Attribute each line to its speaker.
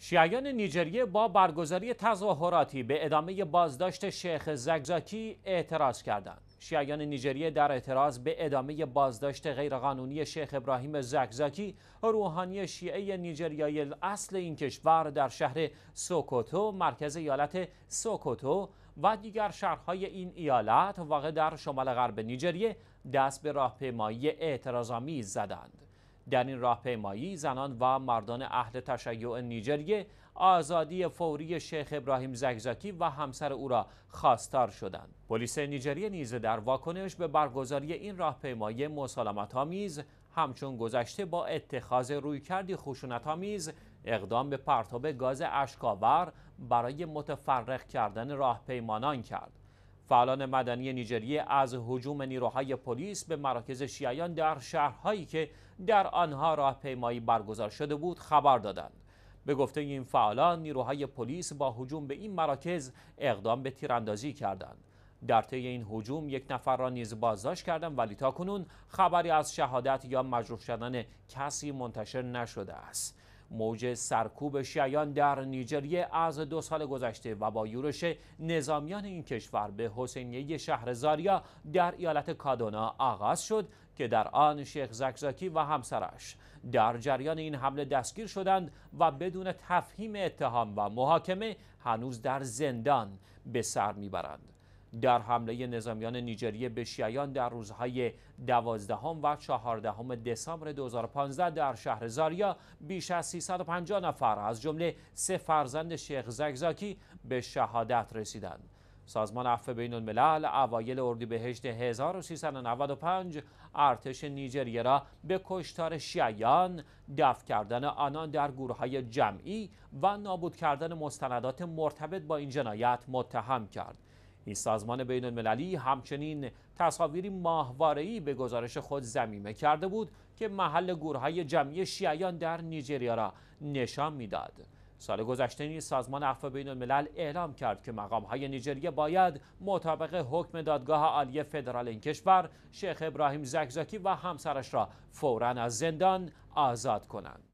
Speaker 1: شیعیان نیجریه با برگزاری تظاهراتی به ادامه بازداشت شیخ زگزاکی اعتراض کردند. شیعیان نیجریه در اعتراض به ادامه بازداشت غیرقانونی شیخ ابراهیم زگزاکی روحانی شیعه نیجریایی اصل این کشور در شهر سوکوتو مرکز ایالت سوکوتو و دیگر شهرهای این ایالت واقع در شمال غرب نیجریه دست به راهپیمایی اعتراضآمیز زدند. در این راهپیمایی زنان و مردان اهل تشیع نیجریه آزادی فوری شیخ ابراهیم زگزاکی و همسر او را خواستار شدند. پلیس نیجریه نیز در واکنش به برگزاری این راهپیمایی مسالمت آمیز همچون گذشته با اتخاذ رویکردی خشونت آمیز اقدام به پرتاب گاز اشکاور برای متفرق کردن راهپیمانان کرد. فعالان مدنی نیجریه از هجوم نیروهای پلیس به مراکز شیعیان در شهرهایی که در آنها راهپیمایی برگزار شده بود خبر دادند به گفته این فعالان نیروهای پلیس با هجوم به این مراکز اقدام به تیراندازی کردند در طی این هجوم یک نفر را نیز بازداشت کردند ولی تاکنون خبری از شهادت یا مجروح شدن کسی منتشر نشده است موج سرکوب شیعیان در نیجریه از دو سال گذشته و با یورش نظامیان این کشور به حسینیه شهر زاریا در ایالت کادونا آغاز شد که در آن شیخ زکزاکی و همسرش در جریان این حمله دستگیر شدند و بدون تفهیم اتهام و محاکمه هنوز در زندان به سر میبرند. در حمله نظامیان نیجریه به شیعیان در روزهای دوازدهم و چهاردهم دسامبر 2015 در شهر زاریا بیش از 350 نفر از جمله سه فرزند شیخ زگزاکی به شهادت رسیدند. سازمان عفو بین الملل اوایل اردیبهشت 1395 ارتش نیجریه را به کشتار شیعیان، دفع کردن آنان در گروه جمعی و نابود کردن مستندات مرتبط با این جنایت متهم کرد. این سازمان بین المللی همچنین تصاویری ماهواره‌ای به گزارش خود زمیمه کرده بود که محل گورهای جمعی شیعیان در نیجریه را نشان میداد. سال گذشته نیز سازمان عفو بین الملل اعلام کرد که مقام های نیجریه باید مطابق حکم دادگاه عالی فدرال این کشور شیخ ابراهیم زکزاکی و همسرش را فوراً از زندان آزاد کنند.